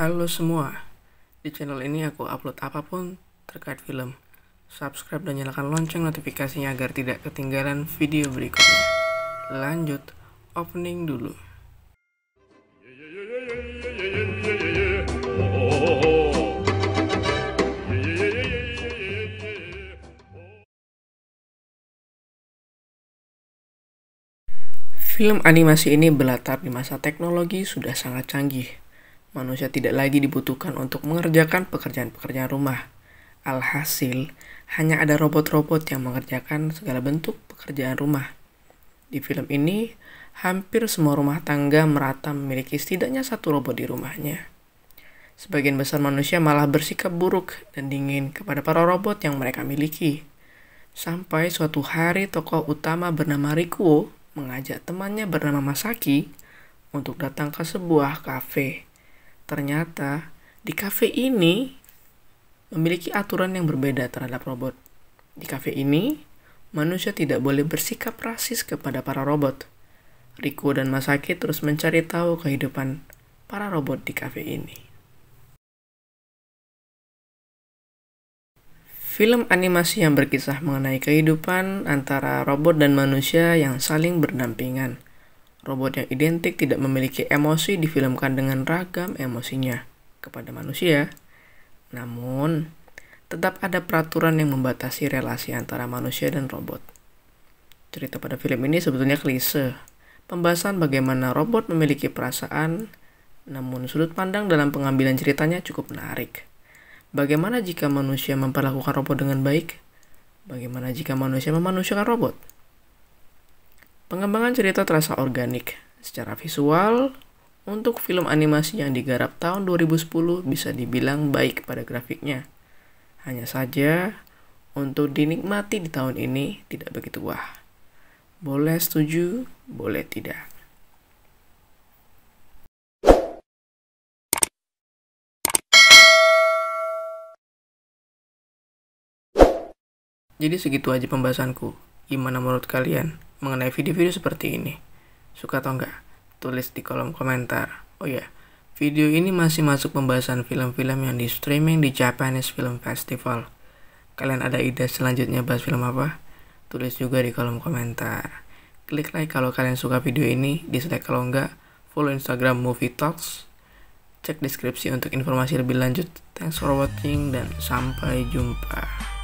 Halo semua, di channel ini aku upload apapun terkait film. Subscribe dan nyalakan lonceng notifikasinya agar tidak ketinggalan video berikutnya. Lanjut, opening dulu. Film animasi ini berlatar di masa teknologi sudah sangat canggih, manusia tidak lagi dibutuhkan untuk mengerjakan pekerjaan-pekerjaan rumah. Alhasil, hanya ada robot-robot yang mengerjakan segala bentuk pekerjaan rumah. Di film ini, hampir semua rumah tangga merata memiliki setidaknya satu robot di rumahnya. Sebagian besar manusia malah bersikap buruk dan dingin kepada para robot yang mereka miliki. Sampai suatu hari tokoh utama bernama Rikuo mengajak temannya bernama Masaki untuk datang ke sebuah kafe. Ternyata, di kafe ini memiliki aturan yang berbeda terhadap robot. Di kafe ini, manusia tidak boleh bersikap rasis kepada para robot. Riku dan Masaki terus mencari tahu kehidupan para robot di kafe ini. Film animasi yang berkisah mengenai kehidupan antara robot dan manusia yang saling berdampingan – Robot yang identik tidak memiliki emosi difilmkan dengan ragam emosinya kepada manusia. Namun, tetap ada peraturan yang membatasi relasi antara manusia dan robot. Cerita pada film ini sebetulnya klise. Pembahasan bagaimana robot memiliki perasaan, namun sudut pandang dalam pengambilan ceritanya cukup menarik. Bagaimana jika manusia memperlakukan robot dengan baik? Bagaimana jika manusia memanusiakan robot? Pengembangan cerita terasa organik. Secara visual, untuk film animasi yang digarap tahun 2010 bisa dibilang baik pada grafiknya. Hanya saja, untuk dinikmati di tahun ini tidak begitu wah. Boleh setuju, boleh tidak. Jadi segitu aja pembahasanku. Gimana menurut kalian? mengenai video-video seperti ini. Suka atau enggak? Tulis di kolom komentar. Oh ya, video ini masih masuk pembahasan film-film yang di streaming di Japanese Film Festival. Kalian ada ide selanjutnya bahas film apa? Tulis juga di kolom komentar. Klik like kalau kalian suka video ini, dislike kalau enggak, follow Instagram Movie Talks, cek deskripsi untuk informasi lebih lanjut. Thanks for watching dan sampai jumpa.